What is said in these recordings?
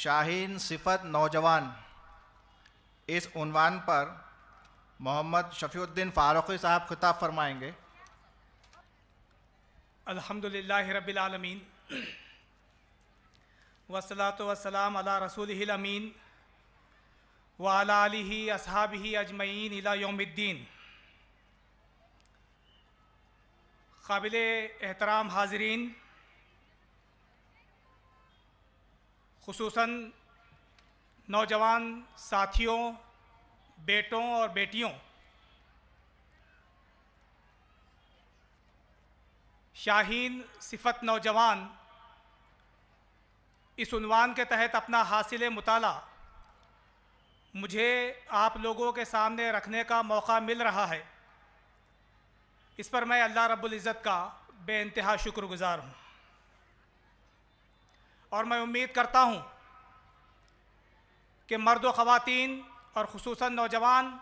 शाहीन सिफत नौजवान इस उनवान पर मोहम्मद शफीउद्दीन फ़ारूक़ी साहब खिताब फरमाएंगे अल्हम्दुलिल्लाह रब्बिल आलमीन वसलात वसलाम अला रसूल अमीन वाला अली असहाब ही अजमैन अला योमद्दीन काबिल एहतराम हाजरीन खूस नौजवान साथियों बेटों और बेटियों शाहीन सिफत नौजवान इस उनवान के तहत अपना हासिल मुताल मुझे आप लोगों के सामने रखने का मौका मिल रहा है इस पर मैं अल्लाह रब्बुल इज़्ज़त का बेानतहा शुक्रगुज़ार हूँ और मैं उम्मीद करता हूँ कि मर्द ख़वातीन और खसूस नौजवान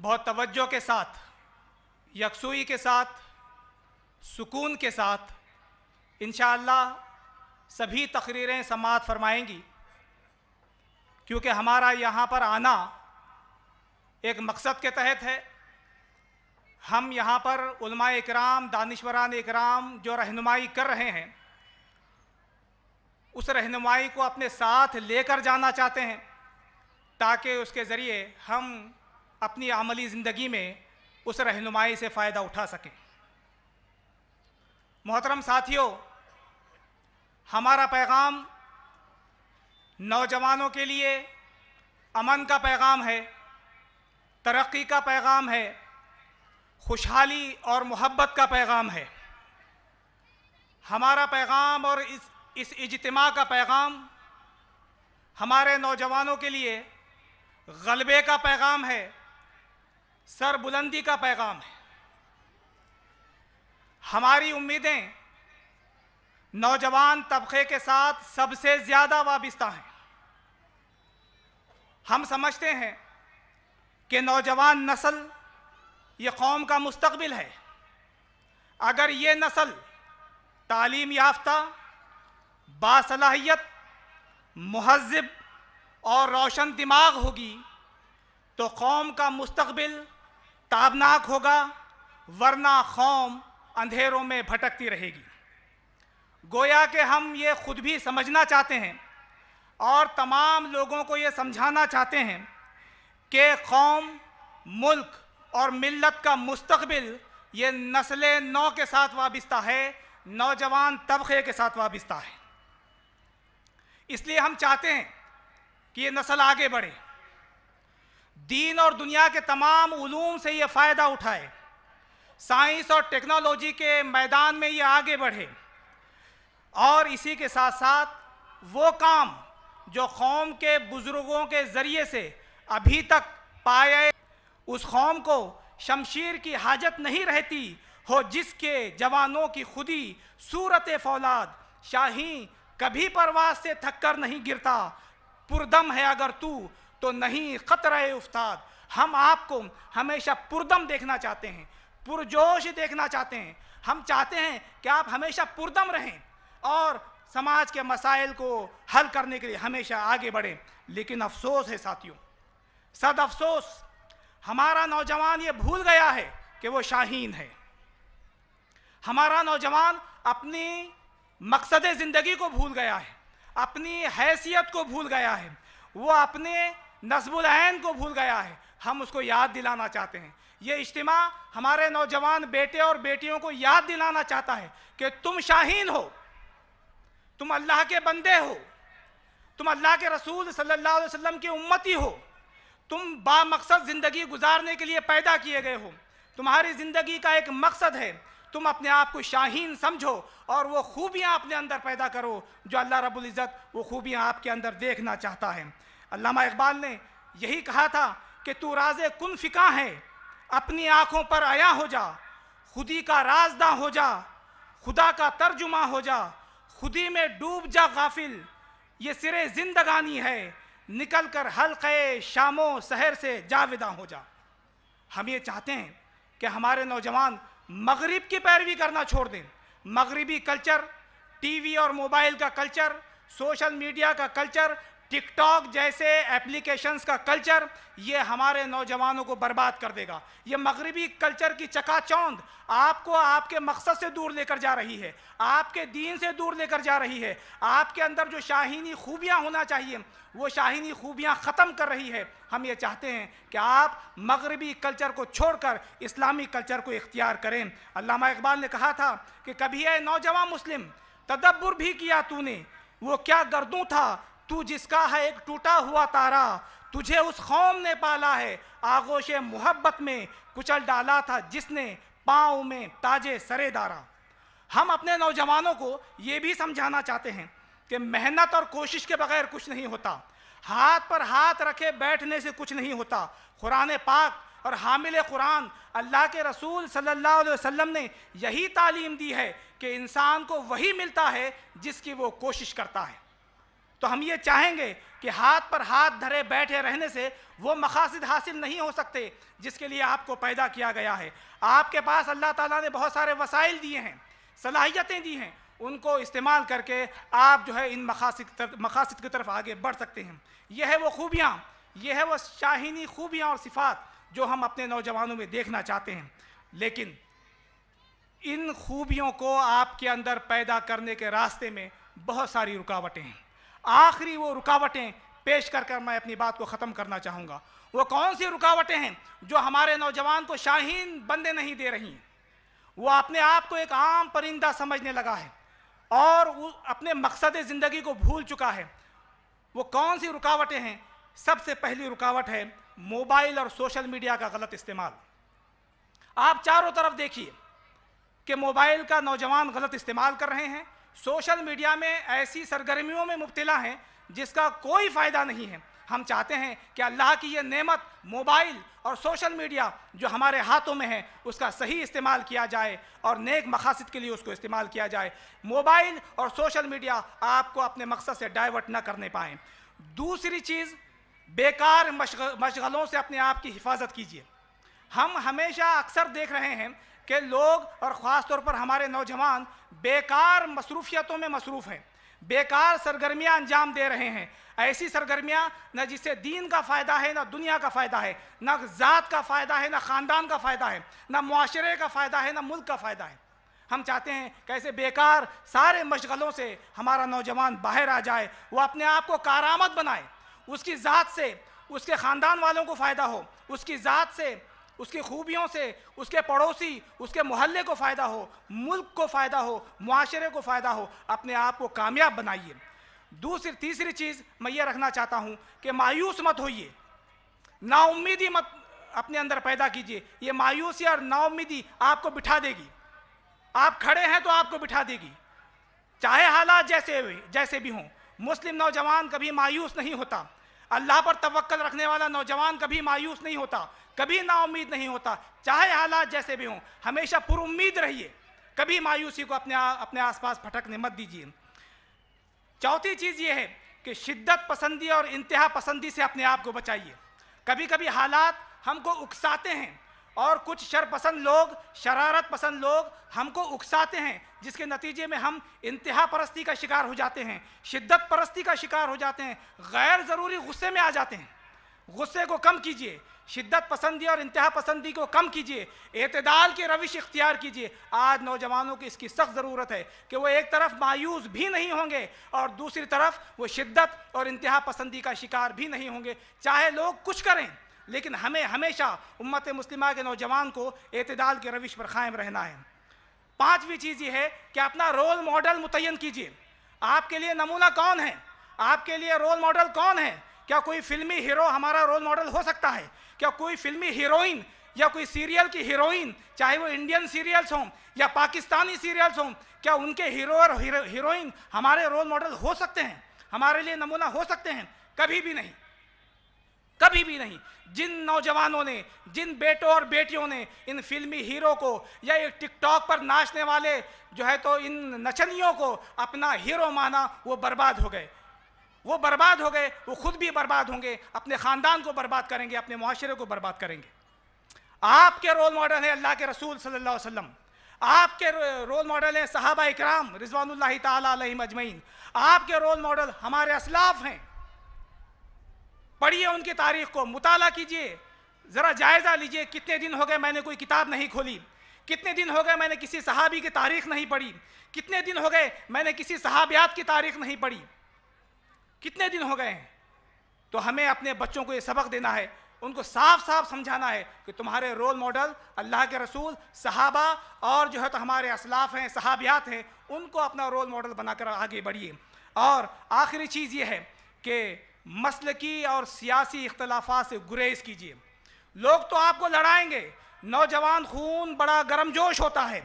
बहुत तवज्जो के साथ यकसुई के साथ सुकून के साथ इन सभी तकरीरें समात फरमाएंगी क्योंकि हमारा यहाँ पर आना एक मकसद के तहत है हम यहाँ पर उलमा इकराम दानश्वरान इकराम जो रहनुमाई कर रहे हैं उस रहनुमाई को अपने साथ लेकर जाना चाहते हैं ताकि उसके ज़रिए हम अपनी आमली ज़िंदगी में उस रहनुमाई से फ़ायदा उठा सकें मोहतरम साथियों हमारा पैगाम नौजवानों के लिए अमन का पैगाम है तरक्की का पैगाम है खुशहाली और मोहब्बत का पैगाम है हमारा पैगाम और इस इस इजतमा का पैगाम हमारे नौजवानों के लिए गलबे का पैगाम है सर बुलंदी का पैगाम है हमारी उम्मीदें नौजवान तबके के साथ सबसे ज़्यादा वाबस्ता हैं हम समझते हैं कि नौजवान नस्ल ये कौम का मुस्तबिल है अगर ये नस्ल तालीम याफ्ता बासलाहियत महजब और रोशन दिमाग होगी तो कौम का मुस्तबिल ताबनाक होगा वरना कौम अंधेरों में भटकती रहेगी गोया कि हम ये खुद भी समझना चाहते हैं और तमाम लोगों को ये समझाना चाहते हैं कि कौम मुल्क और मिलत का मुस्तबिल ये नस्ल नौ के साथ वाबस्ता है नौजवान तबके के साथ वाबस्ता है इसलिए हम चाहते हैं कि ये नस्ल आगे बढ़े दीन और दुनिया के तमाम ूम से ये फ़ायदा उठाए साइंस और टेक्नोलॉजी के मैदान में ये आगे बढ़े और इसी के साथ साथ वो काम जो कौम के बुज़ुर्गों के ज़रिए से अभी तक पाए उस कौम को शमशीर की हाजत नहीं रहती हो जिसके जवानों की खुदी सूरत फौलाद शाही कभी परवाज से थककर नहीं गिरता पुरदम है अगर तू तो नहीं खतरा है उस्ताद हम आपको हमेशा पुरदम देखना चाहते हैं पुरजोश देखना चाहते हैं हम चाहते हैं कि आप हमेशा पुरदम रहें और समाज के मसाइल को हल करने के लिए हमेशा आगे बढ़ें लेकिन अफसोस है साथियों सद अफसोस हमारा नौजवान ये भूल गया है कि वो शाहीन है हमारा नौजवान अपनी मकसद ज़िंदगी को भूल गया है अपनी हैसियत को भूल गया है वो अपने नस्बुलैन को भूल गया है हम उसको याद दिलाना चाहते हैं ये इज्तम हमारे नौजवान बेटे और बेटियों को याद दिलाना चाहता है कि तुम शाहीन हो तुम अल्लाह के बंदे हो तुम अल्लाह के रसूल सल्लल्लाहु अलैहि वसल्लम की उम्मती हो तुम मकसद ज़िंदगी गुजारने के लिए पैदा किए गए हो तुम्हारी ज़िंदगी का एक मकसद है तुम अपने आप को शाहीन समझो और वो खूबियाँ अपने अंदर पैदा करो जो अल्लाह रब्बुल इज़्ज़त वो खूबियाँ आपके अंदर देखना चाहता है अल्लामा इकबाल ने यही कहा था कि तू राज कन फिका है अपनी आँखों पर आया हो जा खुदी का राजदा हो जा खुदा का तर्जुमा हो जा खुदी में डूब जा गाफिल ये सिरे जिंदगानी है निकल कर हल्के शामो शहर से जाविदा हो जा हम ये चाहते हैं कि हमारे नौजवान मगरिब की पैरवी करना छोड़ दें मगरबी कल्चर टीवी और मोबाइल का कल्चर सोशल मीडिया का कल्चर टिकटॉक जैसे एप्लीकेशंस का कल्चर ये हमारे नौजवानों को बर्बाद कर देगा ये मगरबी कल्चर की चकाचौंध आपको आपके मकसद से दूर लेकर जा रही है आपके दीन से दूर लेकर जा रही है आपके अंदर जो शाहीनी खूबियाँ होना चाहिए वो शाहीनी खूबियाँ ख़त्म कर रही है हम ये चाहते हैं कि आप मगरबी कल्चर को छोड़कर इस्लामी कल्चर को इख्तियार करें अल्लामा इकबाल ने कहा था कि कभी है नौजवान मुस्लिम तदब्बर भी किया तूने वो क्या गर्दों था तू जिसका है एक टूटा हुआ तारा तुझे उस कौम ने पाला है आगोश मोहब्बत में कुचल डाला था जिसने पाँव में ताजे सरे दारा हम अपने नौजवानों को ये भी समझाना चाहते हैं कि मेहनत और कोशिश के बगैर कुछ नहीं होता हाथ पर हाथ रखे बैठने से कुछ नहीं होता कुरान पाक और हामिल कुरान अल्लाह के रसूल सल्लल्लाहु अलैहि वसल्लम ने यही तालीम दी है कि इंसान को वही मिलता है जिसकी वो कोशिश करता है तो हम ये चाहेंगे कि हाथ पर हाथ धरे बैठे रहने से वो मकासद हासिल नहीं हो सकते जिसके लिए आपको पैदा किया गया है आपके पास अल्लाह ताला ने बहुत सारे वसाइल दिए हैं सलाहियतें दी हैं उनको इस्तेमाल करके आप जो है इन मकासद मकासद की तरफ आगे बढ़ सकते हैं यह है वो खूबियाँ यह है वो शाहिनी खूबियाँ और सिफात जो हम अपने नौजवानों में देखना चाहते हैं लेकिन इन खूबियों को आपके अंदर पैदा करने के रास्ते में बहुत सारी रुकावटें हैं आखिरी वो रुकावटें पेश कर कर मैं अपनी बात को ख़त्म करना चाहूँगा वो कौन सी रुकावटें हैं जो हमारे नौजवान को शाहीन बंदे नहीं दे रही हैं वो अपने आप को एक आम परिंदा समझने लगा है और अपने मकसद ज़िंदगी को भूल चुका है वो कौन सी रुकावटें हैं सबसे पहली रुकावट है मोबाइल और सोशल मीडिया का गलत इस्तेमाल आप चारों तरफ देखिए कि मोबाइल का नौजवान गलत इस्तेमाल कर रहे हैं सोशल मीडिया में ऐसी सरगर्मियों में मुबतला हैं जिसका कोई फ़ायदा नहीं है हम चाहते हैं कि अल्लाह की ये नेमत मोबाइल और सोशल मीडिया जो हमारे हाथों में है उसका सही इस्तेमाल किया जाए और नेक मकासद के लिए उसको इस्तेमाल किया जाए मोबाइल और सोशल मीडिया आपको अपने मकसद से डाइवर्ट ना करने पाएँ दूसरी चीज़ बेकार मशगलों से अपने आप की हिफाजत कीजिए हम हमेशा अक्सर देख रहे हैं कि लोग और ख़ास तौर पर हमारे नौजवान बेकार मसरूफियतों में मसरूफ़ हैं बेकार सरगर्मियाँ अंजाम दे रहे हैं ऐसी सरगर्मियाँ न जिससे दीन का फ़ायदा है ना दुनिया का फ़ायदा है न ज़ात का फ़ायदा है ना ख़ानदान का फ़ायदा है ना माशरे का फ़ायदा है ना मुल्क का फ़ायदा है हम चाहते हैं कैसे बेकार सारे मशगलों से हमारा नौजवान बाहर आ जाए वो अपने आप को कारामद बनाए उसकी ज़ात से उसके ख़ानदान वालों को फ़ायदा हो उसकी ज़ात से उसकी खूबियों से उसके पड़ोसी उसके मोहल्ले को फ़ायदा हो मुल्क को फ़ायदा हो माशरे को फ़ायदा हो अपने आप को कामयाब बनाइए दूसरी तीसरी चीज़ मैं ये रखना चाहता हूँ कि मायूस मत होइए नाउमीदी मत अपने अंदर पैदा कीजिए ये मायूसी और नाउमीदी आपको बिठा देगी आप खड़े हैं तो आपको बिठा देगी चाहे हालात जैसे जैसे भी हों मुस्लिम नौजवान कभी मायूस नहीं होता अल्लाह पर तवक्ल रखने वाला नौजवान कभी मायूस नहीं होता कभी नाउमीद नहीं होता चाहे हालात जैसे भी हों हमेशा पुरुद रहिए कभी मायूसी को अपने आ, अपने आसपास भटकने मत दीजिए चौथी चीज़ ये है कि शिद्दत पसंदी और इंतहा पसंदी से अपने आप को बचाइए कभी कभी हालात हमको उकसाते हैं और कुछ शरपसंद लोग शरारत पसंद लोग हमको उकसाते हैं जिसके नतीजे में हम इंतहा परस्ती का शिकार हो जाते हैं शिद्दत परस्ती का शिकार हो जाते हैं गैर ज़रूरी गुस्से में आ जाते हैं गुस्से को कम कीजिए शिद्दत पसंदी और इंतहा पसंदी को कम कीजिए अतदाल की रविश इख्तियार कीजिए आज नौजवानों की इसकी सख्त ज़रूरत है कि वो एक तरफ मायूस भी नहीं होंगे और दूसरी तरफ वो शिद्दत और इंतहा पसंदी का शिकार भी नहीं होंगे चाहे लोग कुछ करें लेकिन हमें हमेशा उम्मत मुस्लिमा के नौजवान को अतदाल के रविश पर कायम रहना है पाँचवीं चीज़ ये है कि अपना रोल मॉडल मुतन कीजिए आपके लिए नमूना कौन है आपके लिए रोल मॉडल कौन है क्या कोई फिल्मी हीरो हमारा रोल मॉडल हो सकता है क्या कोई फिल्मी हीरोइन या कोई सीरियल की हीरोइन चाहे वो इंडियन सीरियल्स हों या पाकिस्तानी सीरियल्स हों क्या उनके हीरो और हीरोइन हमारे रोल मॉडल हो सकते हैं हमारे लिए नमूना हो सकते हैं कभी भी नहीं कभी भी नहीं जिन नौजवानों ने जिन बेटों और बेटियों ने इन फिल्मी हीरो को या एक टिकटॉक पर नाचने वाले जो है तो इन नचनियों को अपना हीरो माना वो बर्बाद हो गए वो बर्बाद हो गए वो खुद भी बर्बाद होंगे अपने ख़ानदान को बर्बाद करेंगे अपने माशरे को बर्बाद करेंगे आपके रोल मॉडल हैं अल्लाह के रसूल सल्ला अलैहि आपके रोल मॉडल हैं सहाबा इकराम रिजवानुल्लाह तजमैन आपके रोल मॉडल हमारे असलाफ हैं पढ़िए उनकी तारीख को मुताला कीजिए ज़रा जायज़ा लीजिए कितने दिन हो गए मैंने कोई किताब नहीं खोली कितने दिन हो गए मैंने किसी सहाबी की तारीख नहीं पढ़ी कितने दिन हो गए मैंने किसी सहाबियात की तारीख नहीं पढ़ी कितने दिन हो गए हैं तो हमें अपने बच्चों को ये सबक देना है उनको साफ साफ समझाना है कि तुम्हारे रोल मॉडल अल्लाह के रसूल सहाबा और जो है तो हमारे असलाफ हैं सहाबियात हैं उनको अपना रोल मॉडल बनाकर आगे बढ़िए और आखिरी चीज़ ये है कि मसलकी और सियासी इख्तलाफ से गुरेज कीजिए लोग तो आपको लड़ाएंगे नौजवान खून बड़ा गर्मजोश होता है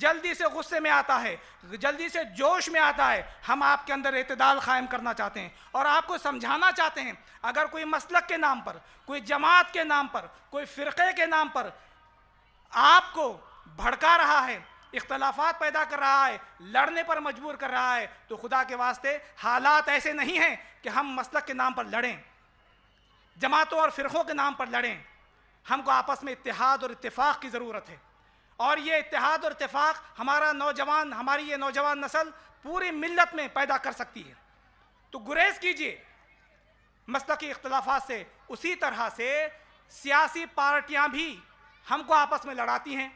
जल्दी से गुस्से में आता है जल्दी से जोश में आता है हम आपके अंदर अतदाल क़ायम करना चाहते हैं और आपको समझाना चाहते हैं अगर कोई मसलक के नाम पर कोई जमात के नाम पर कोई फ़िरक़े के नाम पर आपको भड़का रहा है इख्तलाफात पैदा कर रहा है लड़ने पर मजबूर कर रहा है तो खुदा के वास्ते हालात ऐसे नहीं हैं कि हम मसलक के नाम पर लड़ें जमातों और फ़िरक़ों के नाम पर लड़ें हमको आपस में इतिहाद और इतफ़ाक़ की ज़रूरत है और ये इतिहाद और इतफ़ाक़ हमारा नौजवान हमारी ये नौजवान नस्ल पूरी मिलत में पैदा कर सकती है तो गुरेज कीजिए मसल के अख्तलाफा से उसी तरह से सियासी पार्टियाँ भी हमको आपस में लड़ाती हैं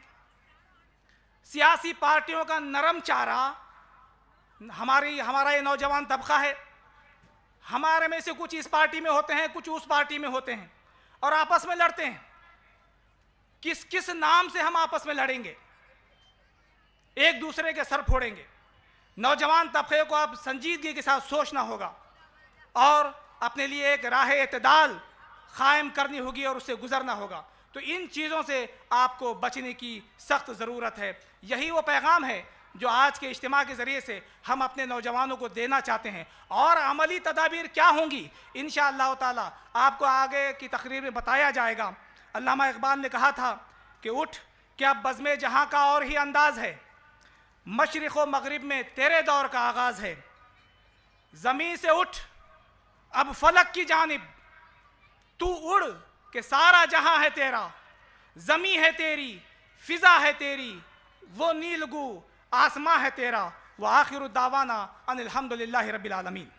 सियासी पार्टियों का नरम चारा हमारी हमारा ये नौजवान तबका है हमारे में से कुछ इस पार्टी में होते हैं कुछ उस पार्टी में होते हैं और आपस में लड़ते हैं किस किस नाम से हम आपस में लड़ेंगे एक दूसरे के सर फोड़ेंगे नौजवान तबके को आप संजीदगी के साथ सोचना होगा और अपने लिए एक राह अतदाल कायम करनी होगी और उससे गुजरना होगा तो इन चीज़ों से आपको बचने की सख्त ज़रूरत है यही वो पैगाम है जो आज के इज्तम के ज़रिए से हम अपने नौजवानों को देना चाहते हैं और अमली तदाबीर क्या होंगी इन ताला आपको आगे की तकरीर में बताया जाएगा अल्लामा इकबाल ने कहा था कि उठ क्या बज़म जहाँ का और ही अंदाज़ है मशरक़ व मगरब में तेरे दौर का आगाज़ है ज़मीन से उठ अब फलक की जानब तू उड़ कि सारा जहां है तेरा जमी है तेरी फिजा है तेरी वो नीलगू आसमां है तेरा वह आखिर दावाना अनिलहमदिल्ला रबीआलमीन